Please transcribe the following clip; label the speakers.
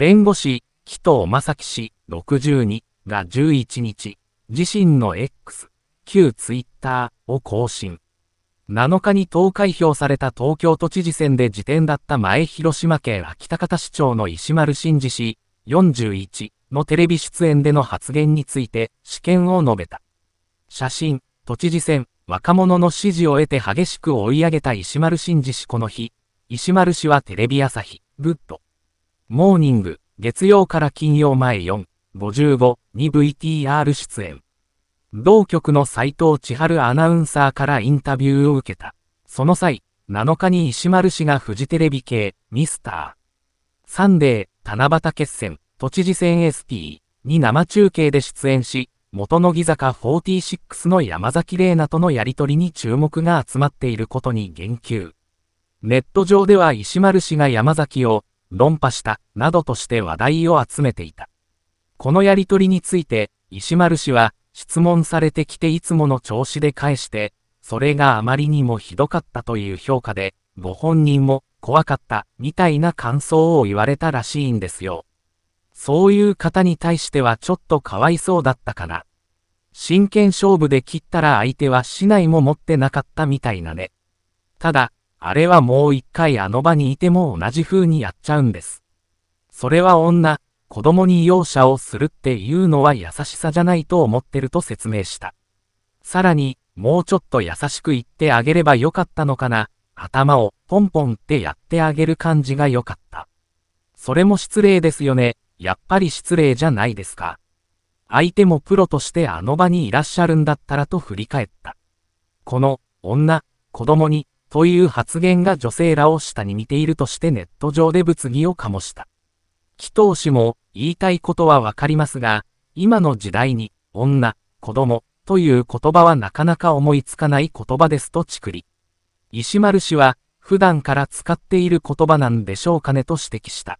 Speaker 1: 弁護士、紀藤正樹氏62が11日、自身の X、旧ツイッターを更新。7日に投開票された東京都知事選で辞典だった前広島県秋田方市長の石丸真二氏41のテレビ出演での発言について試験を述べた。写真、都知事選、若者の支持を得て激しく追い上げた石丸真二氏この日、石丸氏はテレビ朝日、グッド。モーニング、月曜から金曜前4、55に VTR 出演。同局の斎藤千春アナウンサーからインタビューを受けた。その際、7日に石丸氏がフジテレビ系、ミスター。サンデー、七夕決戦、都知事選 SP に生中継で出演し、元乃木坂46の山崎玲奈とのやりとりに注目が集まっていることに言及。ネット上では石丸氏が山崎を論破した、などとして話題を集めていた。このやりとりについて、石丸氏は、質問されてきていつもの調子で返して、それがあまりにもひどかったという評価で、ご本人も怖かったみたいな感想を言われたらしいんですよ。そういう方に対してはちょっとかわいそうだったかな。真剣勝負で切ったら相手は竹刀も持ってなかったみたいなね。ただ、あれはもう一回あの場にいても同じ風にやっちゃうんです。それは女、子供に容赦をするっていうのは優しさじゃないと思ってると説明した。さらに、もうちょっと優しく言ってあげればよかったのかな、頭をポンポンってやってあげる感じがよかった。それも失礼ですよね、やっぱり失礼じゃないですか。相手もプロとしてあの場にいらっしゃるんだったらと振り返った。この、女、子供にという発言が女性らを下に見ているとしてネット上で物議を醸した。紀藤氏も言いたいことはわかりますが、今の時代に女、子供という言葉はなかなか思いつかない言葉ですとちくり。石丸氏は普段から使っている言葉なんでしょうかねと指摘した。